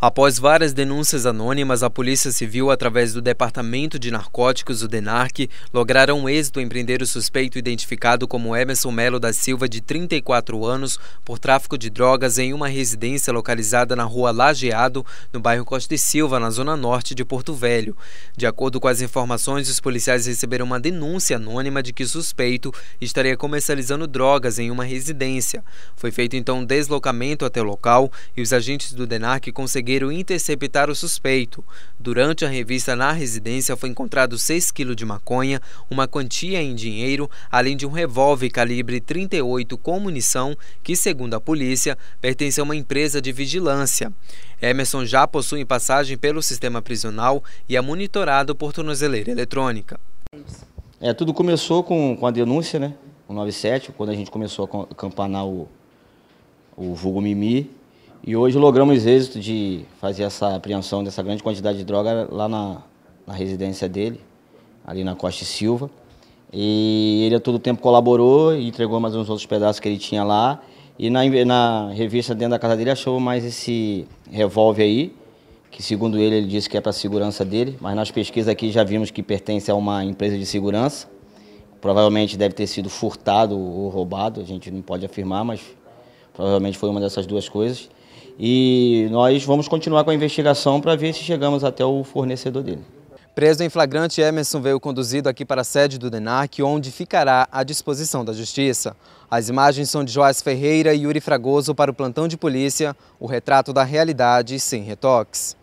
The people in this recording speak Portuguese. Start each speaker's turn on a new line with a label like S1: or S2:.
S1: Após várias denúncias anônimas, a Polícia Civil, através do Departamento de Narcóticos, o DENARC, lograram êxito em prender o suspeito identificado como Emerson Melo da Silva, de 34 anos, por tráfico de drogas em uma residência localizada na rua Lajeado, no bairro Costa e Silva, na zona norte de Porto Velho. De acordo com as informações, os policiais receberam uma denúncia anônima de que o suspeito estaria comercializando drogas em uma residência. Foi feito então um deslocamento até o local e os agentes do DENARC conseguiram zagueiro interceptar o suspeito. Durante a revista na residência foi encontrado 6 quilos de maconha, uma quantia em dinheiro, além de um revólver calibre 38 com munição, que, segundo a polícia, pertence a uma empresa de vigilância. Emerson já possui passagem pelo sistema prisional e é monitorado por tornozeleira eletrônica.
S2: É, tudo começou com, com a denúncia, né? O 97, quando a gente começou a campanar o, o vulgo Mimi, e hoje logramos êxito de fazer essa apreensão dessa grande quantidade de droga lá na, na residência dele, ali na Costa e Silva. E ele a todo tempo colaborou e entregou mais uns outros pedaços que ele tinha lá. E na, na revista dentro da casa dele achou mais esse revólver aí, que segundo ele, ele disse que é para a segurança dele, mas nas pesquisas aqui já vimos que pertence a uma empresa de segurança. Provavelmente deve ter sido furtado ou roubado, a gente não pode afirmar, mas provavelmente foi uma dessas duas coisas. E nós vamos continuar com a investigação para ver se chegamos até o fornecedor dele. Preso em flagrante, Emerson veio
S1: conduzido aqui para a sede do DENARC, onde ficará à disposição da Justiça. As imagens são de Joás Ferreira e Yuri Fragoso para o plantão de polícia, o retrato da realidade sem retoques.